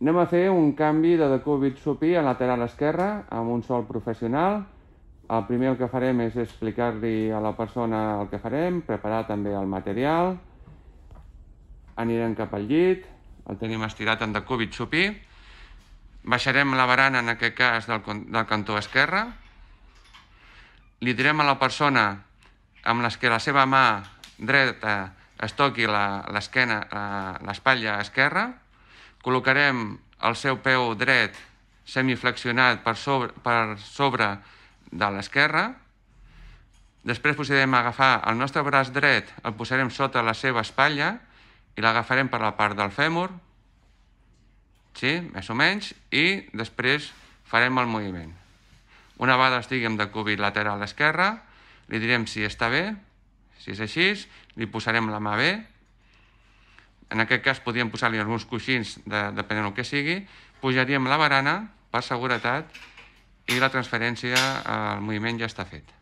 Anem a fer un canvi de decúbit supí a lateral esquerra amb un sol professional. El primer el que farem és explicar-li a la persona el que farem, preparar també el material. Anirem cap al llit, el tenim estirat en decúbit supí. Baixarem la barana, en aquest cas, del, del cantó esquerre. Li direm a la persona amb les que la seva mà dreta es toqui l'esquena, l'espatlla esquerra Col·locarem el seu peu dret semiflexionat per sobre, per sobre de l'esquerra. Després procedirem a agafar el nostre braç dret, el posarem sota la seva espatlla i l'agafarem per la part del fèmur, sí, més o menys, i després farem el moviment. Una vegada estiguem de cúbit lateral esquerra, li direm si està bé, si és així, li posarem la mà bé, en aquest cas podíem posar-li alguns coixins, de, depenent del que sigui, pujaríem la barana per seguretat i la transferència al moviment ja està fet.